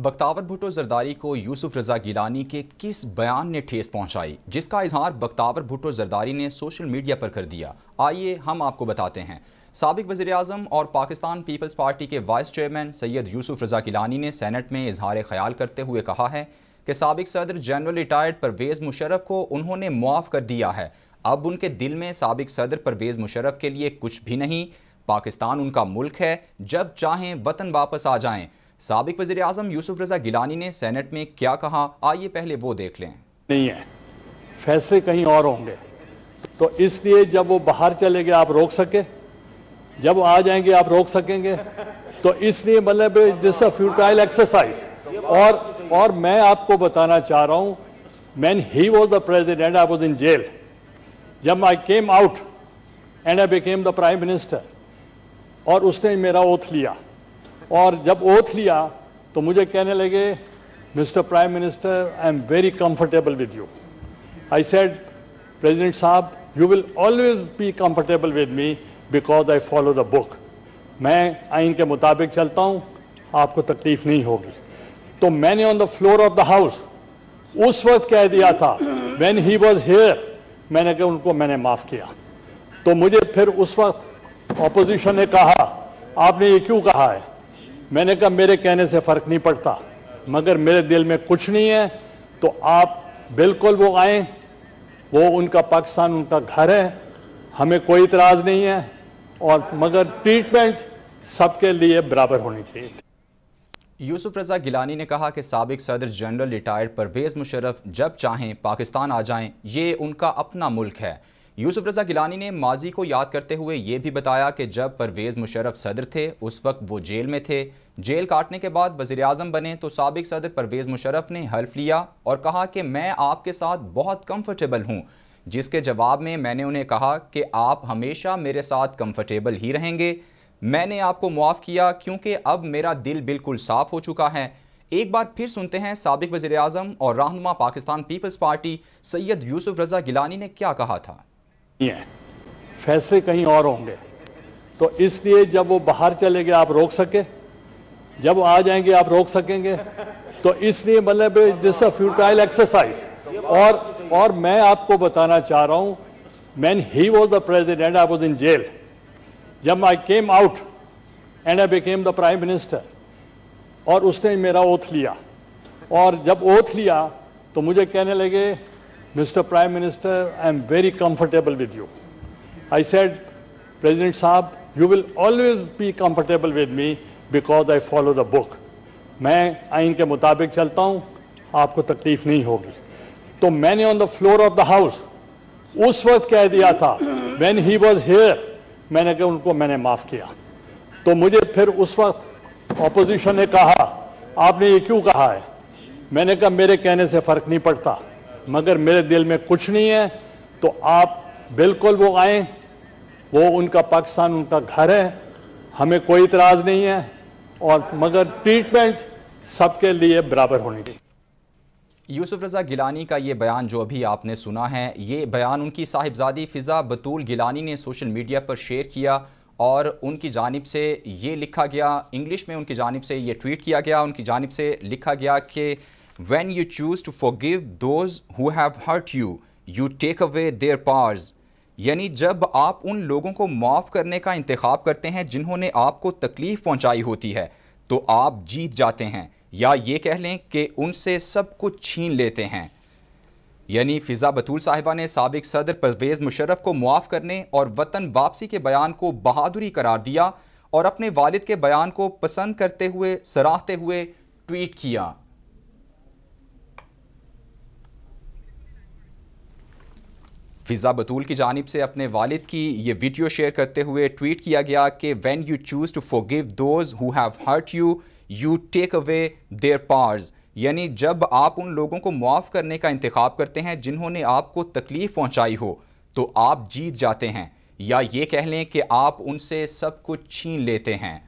बख्तावर भुटो जरदारी को यूसुफ रजा गिलानी के किस बयान ने ठेस पहुंचाई जिसका इजहार बख्तावर भुटो जरदारी ने सोशल मीडिया पर कर दिया आइए हम आपको बताते हैं सबक वजे अजम और पाकिस्तान पीपल्स पार्टी के वाइस चेयरमैन सैयद यूसुफ रजा गिलानी ने सैनट में इजहार ख्याल करते हुए कहा है कि सबक सदर जनरल रिटायर्ड परवेज़ मुशरफ को उन्होंने मुआफ़ कर दिया है अब उनके दिल में सबक सदर परवेज़ मुशरफ के लिए कुछ भी नहीं पाकिस्तान उनका मुल्क है जब चाहें वतन वापस आ जाएँ सबक वजी अजम यूसुफ रजा गिलानी ने सैनट में क्या कहा आइए पहले वो देख लें नहीं है फैसले कहीं और होंगे तो इसलिए जब वो बाहर चले गए आप रोक सके जब आ जाएंगे आप रोक सकेंगे तो इसलिए मतलब दिस फ्यूटाइल एक्सरसाइज और और मैं आपको बताना चाह रहा हूं man he was the president I was in jail जब I came out and I became the prime minister और उसने मेरा ओथ लिया और जब ओथ लिया तो मुझे कहने लगे mister prime minister I am very comfortable with you I said president साहब you will always be comfortable with me because I follow the book मैं आइन के मुताबिक चलता हूँ आपको तकलीफ नहीं होगी तो मैंने on the floor of the house उस वक्त कह दिया था वेन ही वॉज हेयर मैंने कहा उनको मैंने माफ़ किया तो मुझे फिर उस वक्त ऑपोजिशन ने कहा आपने ये क्यों कहा है मैंने कहा मेरे कहने से फ़र्क नहीं पड़ता मगर मेरे दिल में कुछ नहीं है तो आप बिल्कुल वो आए वो उनका पाकिस्तान उनका घर है हमें कोई इतराज़ नहीं है और मगर ट्रीटमेंट सबके लिए बराबर होनी चाहिए यूसुफ रजा गिलानी ने कहा कि सबक सदर जनरल रिटायर्ड परवेज़ मुशर्रफ जब चाहें पाकिस्तान आ जाएं ये उनका अपना मुल्क है यूसुफ रजा गिलानी ने माजी को याद करते हुए ये भी बताया कि जब परवेज़ मुशरफ सदर थे उस वक्त वो जेल में थे जेल काटने के बाद वज़ी अजम बने तो सबक सदर परवेज़ मुशरफ ने हल्फ लिया और कहा कि मैं आपके साथ बहुत कम्फर्टेबल हूँ जिसके जवाब में मैंने उन्हें कहा कि आप हमेशा मेरे साथ कम्फर्टेबल ही रहेंगे मैंने आपको मुआफ़ किया क्योंकि अब मेरा दिल बिल्कुल साफ़ हो चुका है एक बार फिर सुनते हैं सबक वज़ी अजम और रहनुमा पाकिस्तान पीपल्स पार्टी सैयद यूसुफ रजा गिलानी ने क्या कहा था नहीं है फैसले कहीं और होंगे तो इसलिए जब वो बाहर चले गए आप रोक सके जब आ जाएंगे आप रोक सकेंगे तो इसलिए मतलब दिस फ्यूटाइल एक्सरसाइज और और मैं आपको बताना चाह रहा हूं man he was the president I was in jail जब I came out and I became the prime minister और उसने मेरा ओथ लिया और जब ओथ लिया तो मुझे कहने लगे Mr. Prime Minister, I am very comfortable with you. I said, President Saab, you will always be comfortable with me because I follow the book. मैं आइन के मुताबिक चलता हूँ आपको तकलीफ नहीं होगी तो मैंने on the floor of the house उस वक्त कह दिया था वेन ही वॉज हेयर मैंने कहा उनको मैंने माफ़ किया तो मुझे फिर उस वक्त अपोजिशन ने कहा आपने ये क्यों कहा है मैंने कहा मेरे कहने से फ़र्क नहीं पड़ता मगर मेरे दिल में कुछ नहीं है तो आप बिल्कुल वो आए वो उनका पाकिस्तान उनका घर है हमें कोई इतराज़ नहीं है और मगर ट्रीटमेंट सबके लिए बराबर होनी चाहिए यूसुफ रज़ा गिलानी का ये बयान जो अभी आपने सुना है ये बयान उनकी साहिबजादी फ़िज़ा बतूल गिलानी ने सोशल मीडिया पर शेयर किया और उनकी जानब से ये लिखा गया इंग्लिश में उनकी जानब से ये ट्वीट किया गया उनकी जानब से लिखा गया कि When you choose to forgive those who have hurt you, you take away their powers. यानी जब आप उन लोगों को माफ़ करने का इंतखब करते हैं जिन्होंने आपको तकलीफ़ पहुंचाई होती है तो आप जीत जाते हैं या ये कह लें कि उनसे सब कुछ छीन लेते हैं यानी फ़िज़ा बतूल साहिबा ने सबक सदर परवेज़ मुशरफ़ को मुआफ़ करने और वतन वापसी के बयान को बहादुरी करार दिया और अपने वालिद के बयान को पसंद करते हुए सराहते हुए ट्वीट किया फिज़ा बतूल की जानब से अपने वालिद की ये वीडियो शेयर करते हुए ट्वीट किया गया कि when you choose to forgive those who have hurt you you take away their power यानी जब आप उन लोगों को मुआफ़ करने का इंतखब करते हैं जिन्होंने आपको तकलीफ़ पहुँचाई हो तो आप जीत जाते हैं या ये कह लें कि आप उनसे सब कुछ छीन लेते हैं